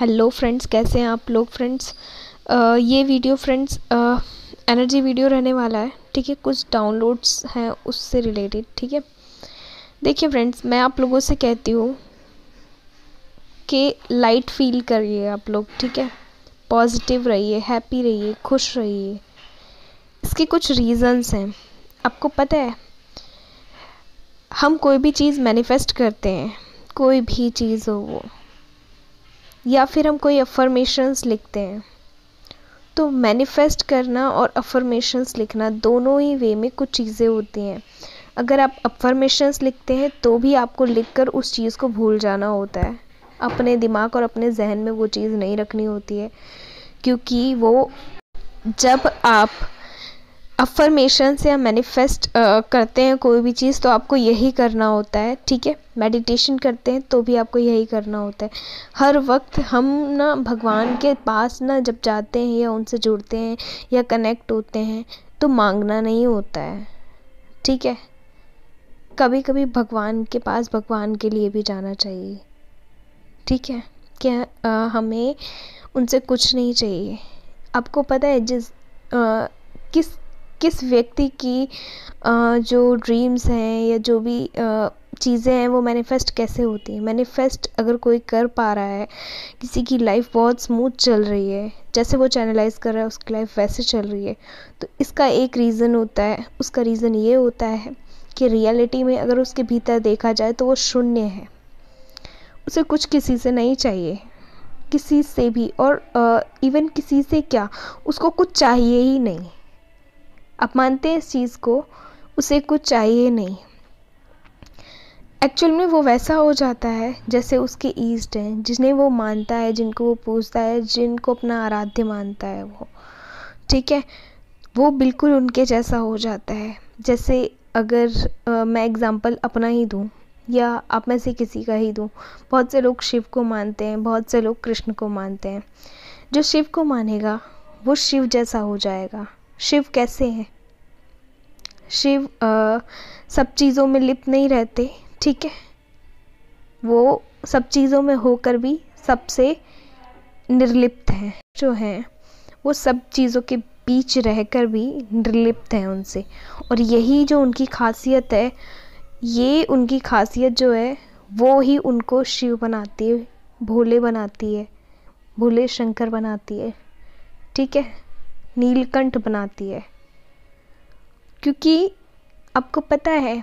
hello friends कैसे हैं आप लोग फ्रेंड्स ये वीडियो फ्रेंड्स एनर्जी वीडियो रहने वाला है ठीक है कुछ डाउनलोड्स हैं उससे रिलेटेड ठीक है देखिए फ्रेंड्स मैं आप लोगों से कहती हूँ कि लाइट फील करिए आप लोग ठीक है पॉजिटिव रहिए हैप्पी रहिए खुश रहिए इसके कुछ रीज़न्स हैं आपको पता है हम कोई भी चीज़ मैनिफेस्ट करते हैं कोई भी चीज़ हो वो या फिर हम कोई अफर्मेशंस लिखते हैं तो मैनिफेस्ट करना और अफर्मेशंस लिखना दोनों ही वे में कुछ चीज़ें होती हैं अगर आप अफर्मेशंस लिखते हैं तो भी आपको लिखकर उस चीज़ को भूल जाना होता है अपने दिमाग और अपने जहन में वो चीज़ नहीं रखनी होती है क्योंकि वो जब आप अफर्मेशन से या मैनिफेस्ट uh, करते हैं कोई भी चीज़ तो आपको यही करना होता है ठीक है मेडिटेशन करते हैं तो भी आपको यही करना होता है हर वक्त हम ना भगवान के पास ना जब जाते हैं या उनसे जुड़ते हैं या कनेक्ट होते हैं तो मांगना नहीं होता है ठीक है कभी कभी भगवान के पास भगवान के लिए भी जाना चाहिए ठीक है क्या uh, हमें उनसे कुछ नहीं चाहिए आपको पता है जिस आ, uh, किस किस व्यक्ति की जो ड्रीम्स हैं या जो भी चीज़ें हैं वो मैनिफेस्ट कैसे होती हैं मैनिफेस्ट अगर कोई कर पा रहा है किसी की लाइफ बहुत स्मूथ चल रही है जैसे वो चैनलाइज कर रहा है उसकी लाइफ वैसे चल रही है तो इसका एक रीज़न होता है उसका रीज़न ये होता है कि रियलिटी में अगर उसके भीतर देखा जाए तो वो शून्य है उसे कुछ किसी से नहीं चाहिए किसी से भी और इवन किसी से क्या उसको कुछ चाहिए ही नहीं आप मानते हैं इस चीज़ को उसे कुछ चाहिए नहीं एक्चुअल में वो वैसा हो जाता है जैसे उसके ईस्ट हैं जिन्हें वो मानता है जिनको वो पूजता है जिनको अपना आराध्य मानता है वो ठीक है वो बिल्कुल उनके जैसा हो जाता है जैसे अगर आ, मैं एग्ज़ाम्पल अपना ही दूँ या आप में से किसी का ही दूँ बहुत से लोग शिव को मानते हैं बहुत से लोग कृष्ण को मानते हैं जो शिव को मानेगा वो शिव जैसा हो जाएगा शिव कैसे हैं शिव आ, सब चीज़ों में लिप्त नहीं रहते ठीक है वो सब चीज़ों में होकर भी सबसे निर्लिप्त हैं जो हैं वो सब चीज़ों के बीच रहकर भी निर्लिप्त हैं उनसे और यही जो उनकी खासियत है ये उनकी खासियत जो है वो ही उनको शिव बनाती है भोले बनाती है भोले शंकर बनाती है ठीक है नीलकंठ बनाती है क्योंकि आपको पता है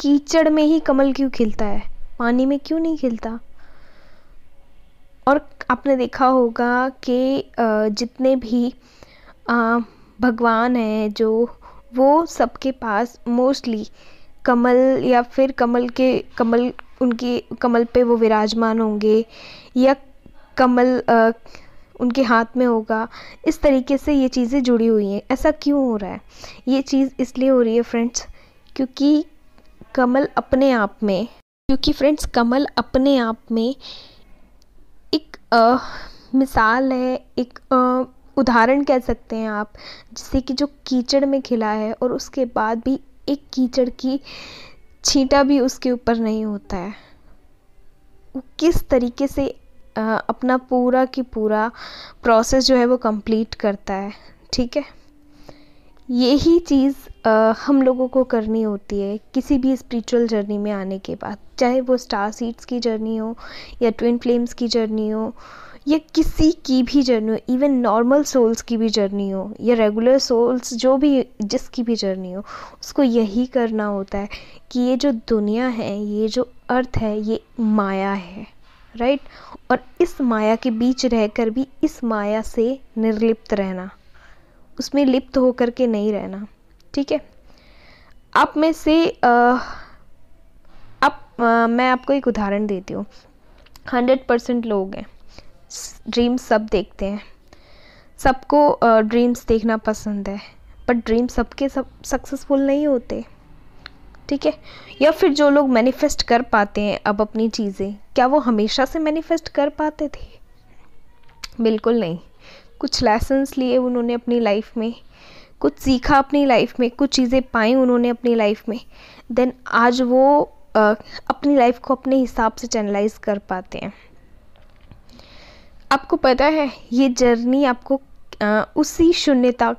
कीचड़ में ही कमल क्यों खिलता है पानी में क्यों नहीं खिलता और आपने देखा होगा कि जितने भी भगवान हैं जो वो सबके पास मोस्टली कमल या फिर कमल के कमल उनके कमल पे वो विराजमान होंगे या कमल उनके हाथ में होगा इस तरीके से ये चीज़ें जुड़ी हुई हैं ऐसा क्यों हो रहा है ये चीज़ इसलिए हो रही है फ्रेंड्स क्योंकि कमल अपने आप में क्योंकि फ्रेंड्स कमल अपने आप में एक आ, मिसाल है एक आ, उदाहरण कह सकते हैं आप जिससे कि जो कीचड़ में खिला है और उसके बाद भी एक कीचड़ की छींटा भी उसके ऊपर नहीं होता है वो किस तरीके से अपना पूरा की पूरा प्रोसेस जो है वो कंप्लीट करता है ठीक है यही चीज़ हम लोगों को करनी होती है किसी भी स्पिरिचुअल जर्नी में आने के बाद चाहे वो स्टार सीड्स की जर्नी हो या ट्विन फ्लेम्स की जर्नी हो या किसी की भी जर्नी हो इवन नॉर्मल सोल्स की भी जर्नी हो या रेगुलर सोल्स जो भी जिसकी भी जर्नी हो उसको यही करना होता है कि ये जो दुनिया है ये जो अर्थ है ये माया है राइट और इस माया के बीच रहकर भी इस माया से निर्लिप्त रहना उसमें लिप्त होकर के नहीं रहना ठीक है आप में से आप मैं आपको एक उदाहरण देती हूँ हंड्रेड परसेंट लोग हैं ड्रीम्स सब देखते हैं सबको ड्रीम्स देखना पसंद है बट ड्रीम सबके सब सक्सेसफुल नहीं होते ठीक है या फिर जो लोग मैनिफेस्ट कर पाते हैं अब अपनी चीज़ें क्या वो हमेशा से मैनिफेस्ट कर पाते थे बिल्कुल नहीं कुछ लेसन्स लिए उन्होंने अपनी लाइफ में कुछ सीखा अपनी लाइफ में कुछ चीज़ें पाई उन्होंने अपनी लाइफ में देन आज वो आ, अपनी लाइफ को अपने हिसाब से चैनलाइज कर पाते हैं आपको पता है ये जर्नी आपको आ, उसी शून्यता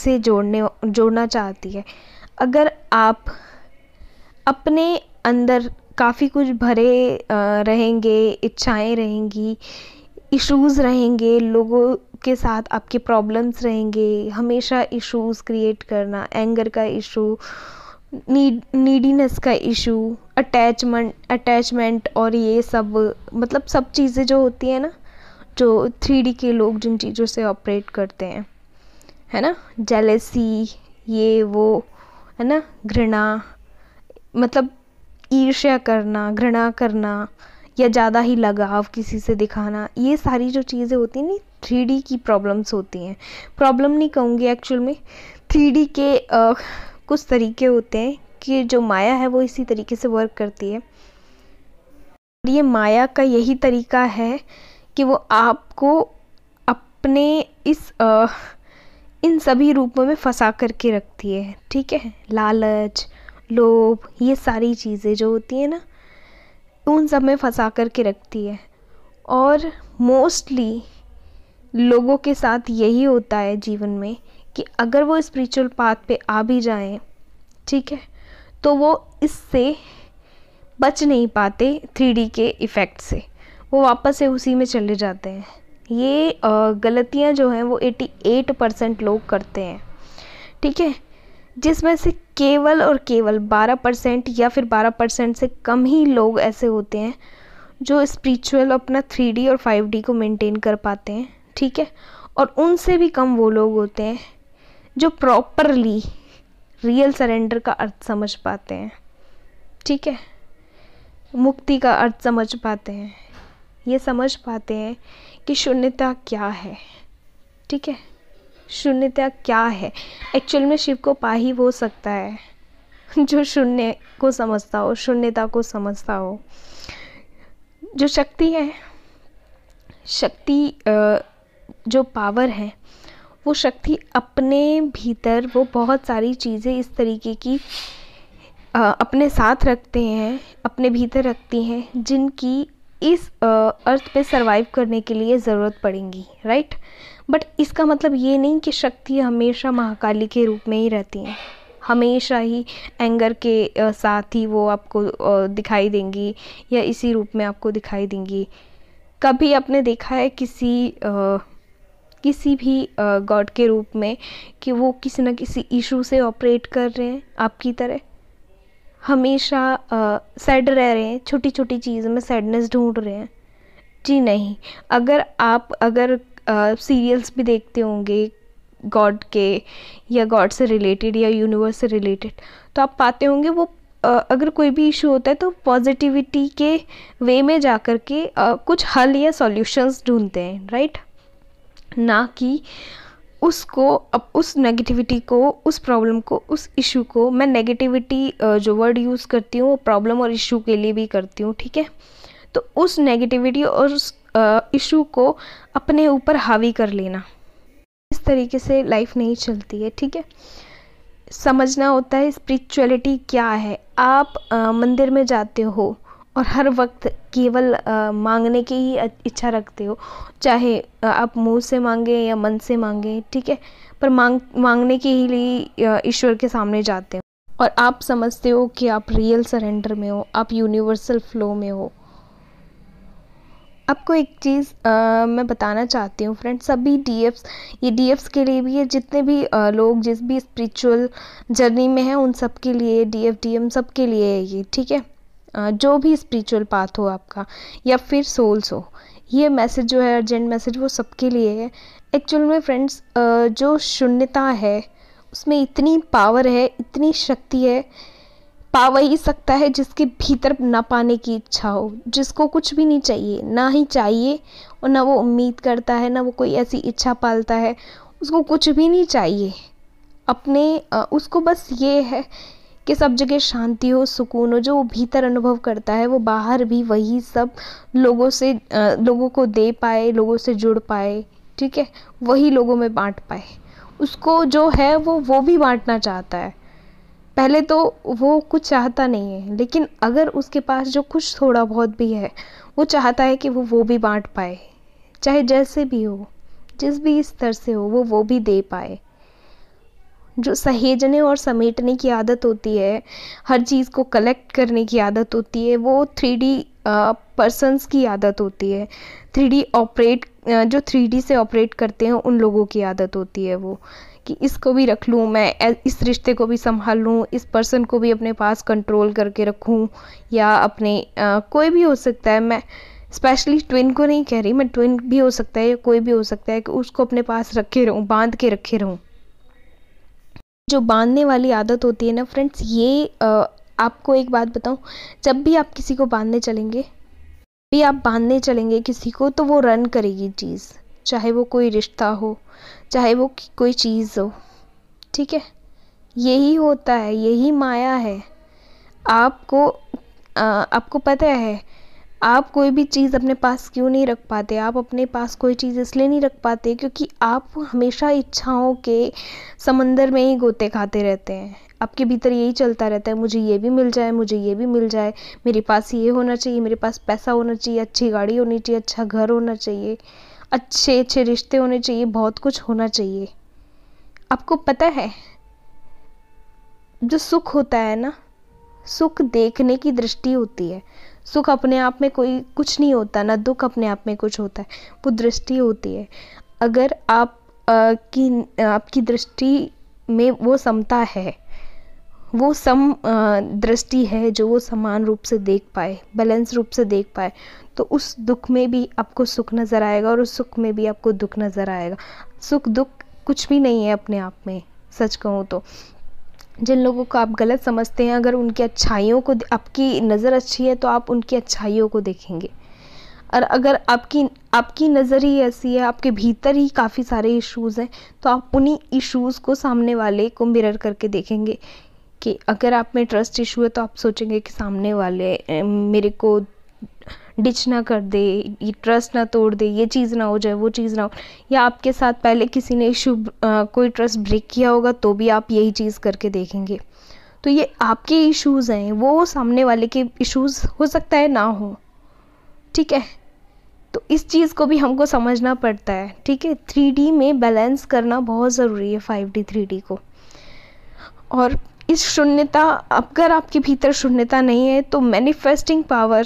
से जोड़ने जोड़ना चाहती है अगर आप अपने अंदर काफ़ी कुछ भरे रहेंगे इच्छाएँ रहेंगी इश्यूज़ रहेंगे लोगों के साथ आपके प्रॉब्लम्स रहेंगे हमेशा इश्यूज़ क्रिएट करना एंगर का इशू नीड नीडीनेस का इशू अटैचमेंट अटैचमेंट और ये सब मतलब सब चीज़ें जो होती है ना जो थ्री के लोग जिन चीज़ों से ऑपरेट करते हैं है ना जेलेसी ये वो है ना घृणा मतलब ईर्ष्या करना घृणा करना या ज़्यादा ही लगाव किसी से दिखाना ये सारी जो चीज़ें होती हैं ना थ्री डी की प्रॉब्लम्स होती हैं प्रॉब्लम नहीं कहूँगी एक्चुअल में थ्री डी के आ, कुछ तरीके होते हैं कि जो माया है वो इसी तरीके से वर्क करती है और ये माया का यही तरीका है कि वो आपको अपने इस आ, इन सभी रूपों में फंसा करके रखती है ठीक है लालच लोभ ये सारी चीज़ें जो होती हैं ना उन सब में फंसा कर के रखती है और मोस्टली लोगों के साथ यही होता है जीवन में कि अगर वो स्पिरिचुअल पाथ पे आ भी जाएं ठीक है तो वो इससे बच नहीं पाते थ्री के इफ़ेक्ट से वो वापस से उसी में चले जाते हैं ये गलतियाँ जो हैं वो 88 परसेंट लोग करते हैं ठीक है जिसमें से केवल और केवल 12 परसेंट या फिर 12 परसेंट से कम ही लोग ऐसे होते हैं जो स्पिरिचुअल अपना थ्री और फाइव को मेंटेन कर पाते हैं ठीक है और उनसे भी कम वो लोग होते हैं जो प्रॉपरली रियल सरेंडर का अर्थ समझ पाते हैं ठीक है मुक्ति का अर्थ समझ पाते हैं ये समझ पाते हैं कि शून्यता क्या है ठीक है शून्यता क्या है एक्चुअल में शिव को पा ही वो सकता है जो शून्य को समझता हो शून्यता को समझता हो जो शक्ति है शक्ति जो पावर है वो शक्ति अपने भीतर वो बहुत सारी चीज़ें इस तरीके की अपने साथ रखते हैं अपने भीतर रखती हैं जिनकी इस अर्थ पे सरवाइव करने के लिए ज़रूरत पड़ेगी राइट बट इसका मतलब ये नहीं कि शक्ति हमेशा महाकाली के रूप में ही रहती हैं हमेशा ही एंगर के साथ ही वो आपको दिखाई देंगी या इसी रूप में आपको दिखाई देंगी कभी आपने देखा है किसी आ, किसी भी गॉड के रूप में कि वो किसी न किसी इशू से ऑपरेट कर रहे हैं आपकी तरह हमेशा सैड रह रहे हैं छोटी छोटी चीज़ में सैडनेस ढूंढ रहे हैं जी नहीं अगर आप अगर सीरियल्स भी देखते होंगे गॉड के या गॉड से रिलेटेड या यूनिवर्स से रिलेटेड तो आप पाते होंगे वो अगर कोई भी इशू होता है तो पॉजिटिविटी के वे में जा कर के कुछ हल या सॉल्यूशंस ढूंढते हैं राइट ना कि उसको अब उस नेगेटिविटी को उस प्रॉब्लम को उस इशू को मैं नेगेटिविटी जो वर्ड यूज़ करती हूँ वो प्रॉब्लम और इशू के लिए भी करती हूँ ठीक है तो उस नेगेटिविटी और उस इशू को अपने ऊपर हावी कर लेना इस तरीके से लाइफ नहीं चलती है ठीक है समझना होता है स्पिरिचुअलिटी क्या है आप आ, मंदिर में जाते हो और हर वक्त केवल आ, मांगने की ही इच्छा रखते हो चाहे आप मुंह से मांगे या मन से मांगे ठीक है पर मांग मांगने के ही लिए ईश्वर के सामने जाते हो और आप समझते हो कि आप रियल सरेंडर में हो आप यूनिवर्सल फ्लो में हो आपको एक चीज़ मैं बताना चाहती हूँ फ्रेंड सभी डी ये डी के लिए भी है जितने भी आ, लोग जिस भी स्पिरिचुअल जर्नी में हैं उन सब के लिए डी एम सब के लिए है ये ठीक है जो भी स्पिरिचुअल पाथ हो आपका या फिर सोल्स हो ये मैसेज जो है अर्जेंट मैसेज वो सबके लिए है एक्चुअल में फ्रेंड्स जो शून्यता है उसमें इतनी पावर है इतनी शक्ति है पा वही सकता है जिसके भीतर ना पाने की इच्छा हो जिसको कुछ भी नहीं चाहिए ना ही चाहिए और ना वो उम्मीद करता है ना वो कोई ऐसी इच्छा पालता है उसको कुछ भी नहीं चाहिए अपने उसको बस ये है कि सब जगह शांति हो सुकून हो जो वो भीतर अनुभव करता है वो बाहर भी वही सब लोगों से लोगों को दे पाए लोगों से जुड़ पाए ठीक है वही लोगों में बांट पाए उसको जो है वो वो भी बांटना चाहता है पहले तो वो कुछ चाहता नहीं है लेकिन अगर उसके पास जो कुछ थोड़ा बहुत भी है वो चाहता है कि वो वो भी बाँट पाए चाहे जैसे भी हो जिस भी स्तर से हो वो वो भी दे पाए जो सहेजने और समेटने की आदत होती है हर चीज़ को कलेक्ट करने की आदत होती है वो थ्री डी पर्सनस की आदत होती है थ्री डी ऑपरेट जो थ्री डी से ऑपरेट करते हैं उन लोगों की आदत होती है वो कि इसको भी रख लूँ मैं इस रिश्ते को भी संभाल लूँ इस पर्सन को भी अपने पास कंट्रोल करके रखूँ या अपने आ, कोई भी हो सकता है मैं स्पेशली ट्विन को नहीं कह रही मैं ट्विन भी हो सकता है या कोई भी हो सकता है कि उसको अपने पास रखे रहूँ बांध के रखे रहूँ जो बांधने वाली आदत होती है ना फ्रेंड्स ये आ, आपको एक बात बताऊँ जब भी आप किसी को बांधने चलेंगे भी आप बांधने चलेंगे किसी को तो वो रन करेगी चीज़ चाहे वो कोई रिश्ता हो चाहे वो कोई चीज़ हो ठीक है यही होता है यही माया है आपको आ, आपको पता है आप कोई भी चीज़ अपने पास क्यों नहीं रख पाते आप अपने पास कोई चीज़ इसलिए नहीं रख पाते क्योंकि आप हमेशा इच्छाओं के समंदर में ही गोते खाते रहते हैं आपके भीतर यही चलता रहता है मुझे ये भी मिल जाए मुझे ये भी मिल जाए मेरे पास ये होना चाहिए मेरे पास पैसा होना चाहिए अच्छी गाड़ी होनी चाहिए अच्छा घर होना चाहिए अच्छे अच्छे रिश्ते होने चाहिए बहुत कुछ होना चाहिए आपको पता है जो सुख होता है ना सुख देखने की दृष्टि होती है सुख अपने आप में कोई कुछ नहीं होता ना दुख अपने आप में कुछ होता है वो दृष्टि होती है अगर आप आ, की आपकी दृष्टि में वो समता है वो सम दृष्टि है जो वो समान रूप से देख पाए बैलेंस रूप से देख पाए तो उस दुख में भी आपको सुख नज़र आएगा और उस सुख में भी आपको दुख नज़र आएगा सुख दुख कुछ भी नहीं है अपने आप में सच कहूँ तो जिन लोगों को आप गलत समझते हैं अगर उनकी अच्छाइयों को आपकी नज़र अच्छी है तो आप उनकी अच्छाइयों को देखेंगे और अगर आपकी आपकी नज़र ही ऐसी है आपके भीतर ही काफ़ी सारे इश्यूज़ हैं तो आप उन्हीं इश्यूज़ को सामने वाले को मिरर करके देखेंगे कि अगर आप में ट्रस्ट इशू है तो आप सोचेंगे कि सामने वाले मेरे को डिच ना कर दे ये ट्रस्ट ना तोड़ दे ये चीज़ ना हो जाए वो चीज़ ना हो या आपके साथ पहले किसी ने इशू कोई ट्रस्ट ब्रेक किया होगा तो भी आप यही चीज़ करके देखेंगे तो ये आपके इश्यूज़ हैं वो सामने वाले के इश्यूज़ हो सकता है ना हो ठीक है तो इस चीज़ को भी हमको समझना पड़ता है ठीक है थ्री में बैलेंस करना बहुत ज़रूरी है फाइव डी थ्री डी को और इस शून्यता अगर आपके भीतर शून्यता नहीं है तो मैनिफेस्टिंग पावर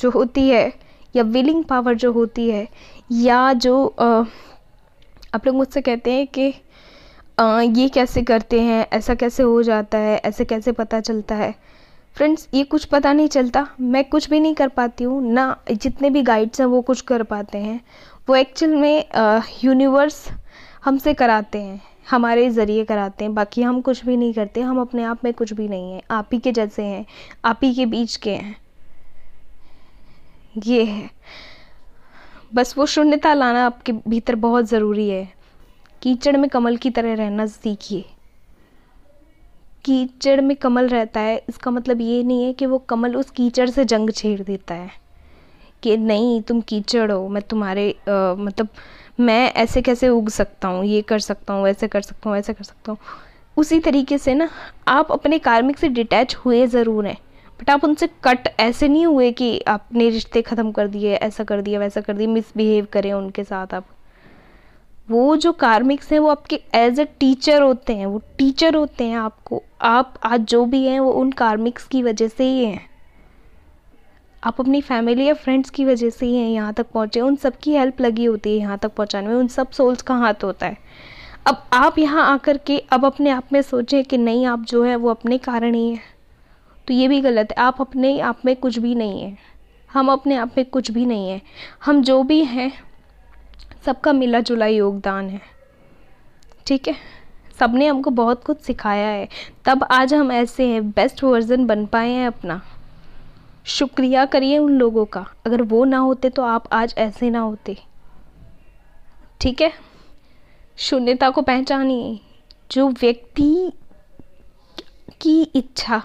जो होती है या विलिंग पावर जो होती है या जो आ, आप लोग मुझसे कहते हैं कि आ, ये कैसे करते हैं ऐसा कैसे हो जाता है ऐसे कैसे पता चलता है फ्रेंड्स ये कुछ पता नहीं चलता मैं कुछ भी नहीं कर पाती हूँ ना जितने भी गाइड्स हैं वो कुछ कर पाते हैं वो एक्चुअल में यूनिवर्स हमसे कराते हैं हमारे ज़रिए कराते हैं बाकी हम कुछ भी नहीं करते हम अपने आप में कुछ भी नहीं हैं आप ही के जैसे हैं आप ही के बीच के हैं ये है बस वो शून्यता लाना आपके भीतर बहुत ज़रूरी है कीचड़ में कमल की तरह रहना सीखिए कीचड़ में कमल रहता है इसका मतलब ये नहीं है कि वो कमल उस कीचड़ से जंग छेड़ देता है कि नहीं तुम कीचड़ हो मैं तुम्हारे आ, मतलब मैं ऐसे कैसे उग सकता हूँ ये कर सकता हूँ वैसे कर सकता हूँ वैसे कर सकता हूँ उसी तरीके से ना आप अपने कार्मिक से डिटैच हुए ज़रूर हैं बट आप उनसे कट ऐसे नहीं हुए कि आपने रिश्ते ख़त्म कर दिए ऐसा कर दिया वैसा कर दिया मिसबिहेव करें उनके साथ आप वो जो कार्मिक्स हैं वो आपके एज अ टीचर होते हैं वो टीचर होते हैं आपको आप आज जो भी हैं वो उन कार्मिक्स की वजह से ही हैं आप अपनी फैमिली या फ्रेंड्स की वजह से ही हैं यहाँ तक पहुँचे उन सब की हेल्प लगी होती है यहाँ तक पहुँचाने में उन सब सोल्स का हाथ होता है अब आप यहाँ आकर के अब अपने आप में सोचें कि नहीं आप जो है वो अपने कारण ही हैं तो ये भी गलत है आप अपने आप में कुछ भी नहीं हैं हम अपने आप में कुछ भी नहीं हैं हम जो भी हैं सबका मिला जुला योगदान है ठीक है सब ने हमको बहुत कुछ सिखाया है तब आज हम ऐसे हैं बेस्ट वर्जन बन पाए हैं अपना शुक्रिया करिए उन लोगों का अगर वो ना होते तो आप आज ऐसे ना होते ठीक है शून्यता को पहचानिए जो व्यक्ति की इच्छा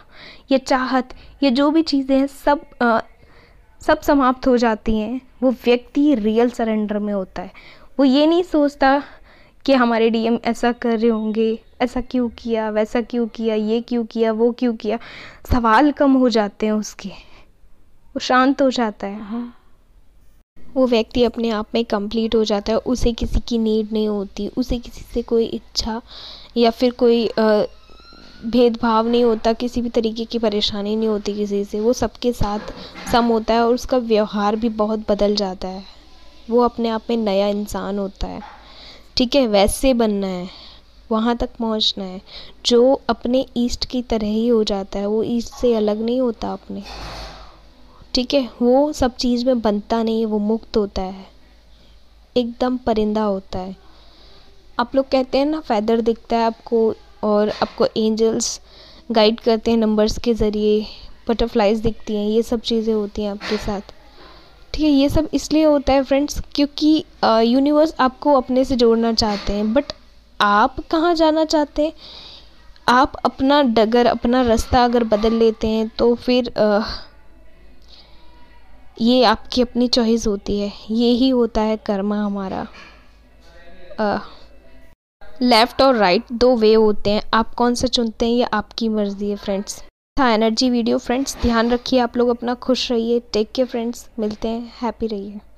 या चाहत या जो भी चीज़ें हैं सब आ, सब समाप्त हो जाती हैं वो व्यक्ति रियल सरेंडर में होता है वो ये नहीं सोचता कि हमारे डीएम ऐसा कर रहे होंगे ऐसा क्यों किया वैसा क्यों किया ये क्यों किया वो क्यों किया सवाल कम हो जाते हैं उसके वो शांत हो जाता है हाँ वो व्यक्ति अपने आप में कंप्लीट हो जाता है उसे किसी की नीड नहीं होती उसे किसी से कोई इच्छा या फिर कोई भेदभाव नहीं होता किसी भी तरीके की परेशानी नहीं होती किसी से वो सबके साथ सम होता है और उसका व्यवहार भी बहुत बदल जाता है वो अपने आप में नया इंसान होता है ठीक है वैसे बनना है वहाँ तक पहुँचना है जो अपने ईस्ट की तरह ही हो जाता है वो ईस्ट से अलग नहीं होता अपने ठीक है वो सब चीज़ में बनता नहीं है वो मुक्त होता है एकदम परिंदा होता है आप लोग कहते हैं ना फैदर दिखता है आपको और आपको एंजल्स गाइड करते हैं नंबर्स के ज़रिए बटरफ्लाइज दिखती हैं ये सब चीज़ें होती हैं आपके साथ ठीक है ये सब इसलिए होता है फ्रेंड्स क्योंकि यूनिवर्स आपको अपने से जोड़ना चाहते हैं बट आप कहाँ जाना चाहते हैं आप अपना डगर अपना रास्ता अगर बदल लेते हैं तो फिर आ, ये आपकी अपनी चॉइस होती है ये ही होता है कर्मा हमारा लेफ़्ट और राइट दो वे होते हैं आप कौन सा चुनते हैं ये आपकी मर्ज़ी है फ्रेंड्स था एनर्जी वीडियो फ्रेंड्स ध्यान रखिए आप लोग अपना खुश रहिए टेक केयर फ्रेंड्स मिलते हैं हैप्पी रहिए